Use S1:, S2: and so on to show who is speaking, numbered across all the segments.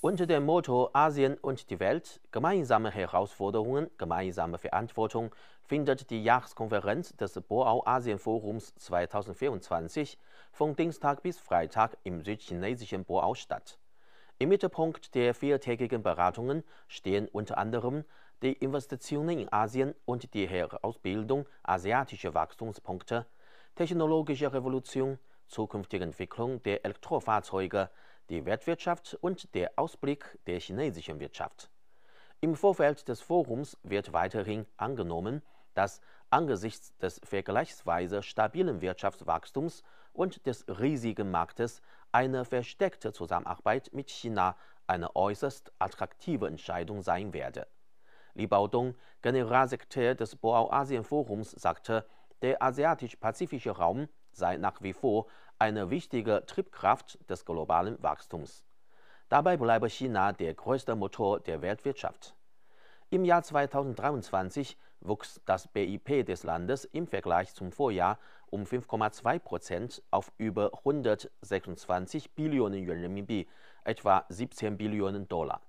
S1: Unter dem Motto Asien und die Welt, gemeinsame Herausforderungen, gemeinsame Verantwortung findet die Jahreskonferenz des Boao Asien Forums 2024 von Dienstag bis Freitag im südchinesischen Boao statt. Im Mittelpunkt der viertägigen Beratungen stehen unter anderem die Investitionen in Asien und die Herausbildung asiatischer Wachstumspunkte, technologische Revolution, zukünftige Entwicklung der Elektrofahrzeuge, die Weltwirtschaft und der Ausblick der chinesischen Wirtschaft. Im Vorfeld des Forums wird weiterhin angenommen, dass angesichts des vergleichsweise stabilen Wirtschaftswachstums und des riesigen Marktes eine versteckte Zusammenarbeit mit China eine äußerst attraktive Entscheidung sein werde. Li Baodong, Generalsekretär des Boao-Asien-Forums, sagte, der asiatisch-pazifische Raum sei nach wie vor eine wichtige Triebkraft des globalen Wachstums. Dabei bleibe China der größte Motor der Weltwirtschaft. Im Jahr 2023 wuchs das BIP des Landes im Vergleich zum Vorjahr um 5,2 Prozent auf über 126 Billionen Yuan Renminbi, etwa 17 Billionen Dollar.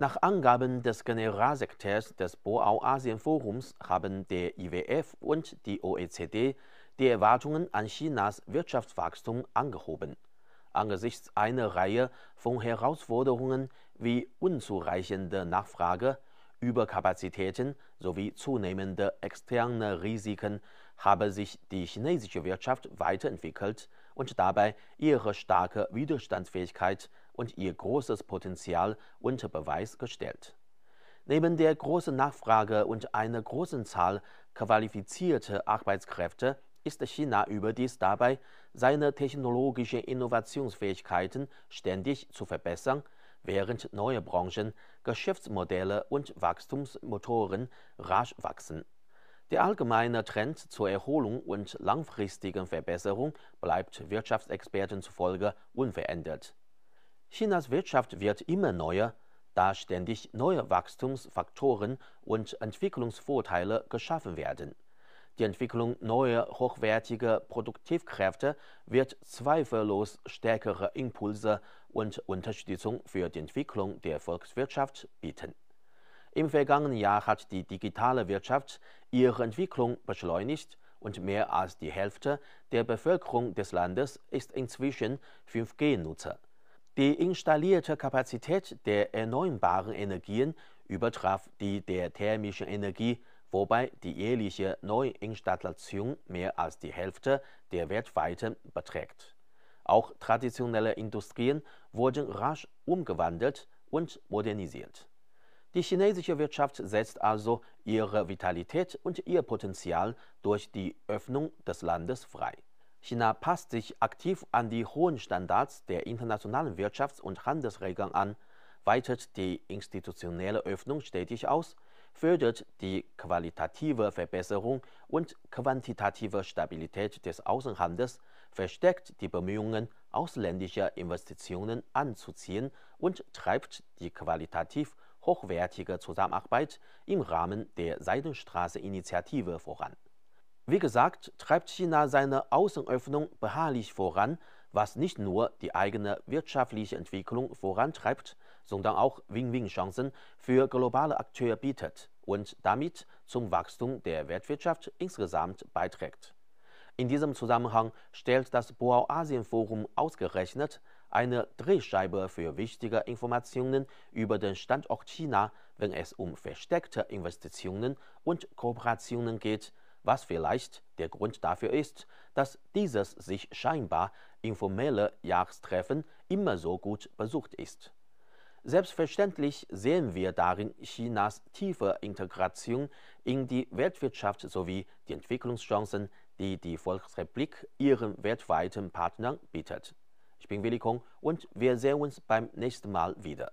S1: Nach Angaben des Generalsekretärs des Boao Asien Forums haben der IWF und die OECD die Erwartungen an Chinas Wirtschaftswachstum angehoben. Angesichts einer Reihe von Herausforderungen wie unzureichende Nachfrage, Überkapazitäten sowie zunehmende externe Risiken habe sich die chinesische Wirtschaft weiterentwickelt und dabei ihre starke Widerstandsfähigkeit und ihr großes Potenzial unter Beweis gestellt. Neben der großen Nachfrage und einer großen Zahl qualifizierter Arbeitskräfte ist China überdies dabei, seine technologischen Innovationsfähigkeiten ständig zu verbessern, während neue Branchen, Geschäftsmodelle und Wachstumsmotoren rasch wachsen. Der allgemeine Trend zur Erholung und langfristigen Verbesserung bleibt Wirtschaftsexperten zufolge unverändert. Chinas Wirtschaft wird immer neuer, da ständig neue Wachstumsfaktoren und Entwicklungsvorteile geschaffen werden. Die Entwicklung neuer, hochwertiger Produktivkräfte wird zweifellos stärkere Impulse und Unterstützung für die Entwicklung der Volkswirtschaft bieten. Im vergangenen Jahr hat die digitale Wirtschaft ihre Entwicklung beschleunigt und mehr als die Hälfte der Bevölkerung des Landes ist inzwischen 5G-Nutzer. Die installierte Kapazität der erneuerbaren Energien übertraf die der thermischen Energie wobei die jährliche Neuinstallation mehr als die Hälfte der weltweiten beträgt. Auch traditionelle Industrien wurden rasch umgewandelt und modernisiert. Die chinesische Wirtschaft setzt also ihre Vitalität und ihr Potenzial durch die Öffnung des Landes frei. China passt sich aktiv an die hohen Standards der internationalen Wirtschafts- und Handelsregeln an, weitet die institutionelle Öffnung stetig aus fördert die qualitative Verbesserung und quantitative Stabilität des Außenhandels, verstärkt die Bemühungen, ausländischer Investitionen anzuziehen und treibt die qualitativ hochwertige Zusammenarbeit im Rahmen der Seidenstraße-Initiative voran. Wie gesagt, treibt China seine Außenöffnung beharrlich voran, was nicht nur die eigene wirtschaftliche Entwicklung vorantreibt, sondern auch Win-Win-Chancen für globale Akteure bietet und damit zum Wachstum der Weltwirtschaft insgesamt beiträgt. In diesem Zusammenhang stellt das Boao-Asien-Forum ausgerechnet eine Drehscheibe für wichtige Informationen über den Standort China, wenn es um versteckte Investitionen und Kooperationen geht, was vielleicht der Grund dafür ist, dass dieses sich scheinbar informelle Jahrestreffen immer so gut besucht ist. Selbstverständlich sehen wir darin Chinas tiefe Integration in die Weltwirtschaft sowie die Entwicklungschancen, die die Volksrepublik ihren weltweiten Partnern bietet. Ich bin Willi Kong und wir sehen uns beim nächsten Mal wieder.